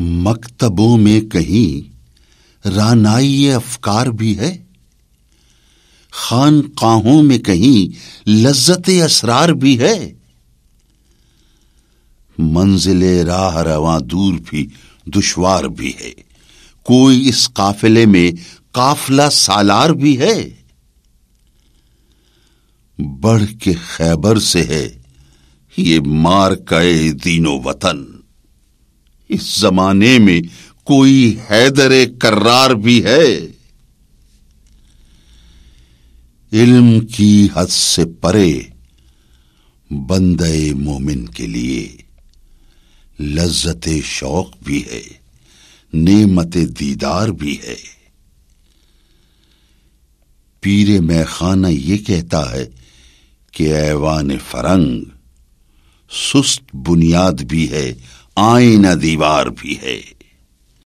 मकतबों में कहीं रानाई अफकार भी है खान काहों में कहीं लज्जत असरार भी है मंजिल राह रवा दूर भी दुश्वार भी है कोई इस काफिले में काफला सालार भी है बढ़ के खैबर से है ये मार का दीनो वतन इस जमाने में कोई हैदर कर्रार भी है इल्म की हद से परे बंदे मोमिन के लिए लज्जत शौक भी है नेमत दीदार भी है पीर मैखाना ये कहता है कि ऐवान फरंग सुस्त बुनियाद भी है आईना दीवार भी है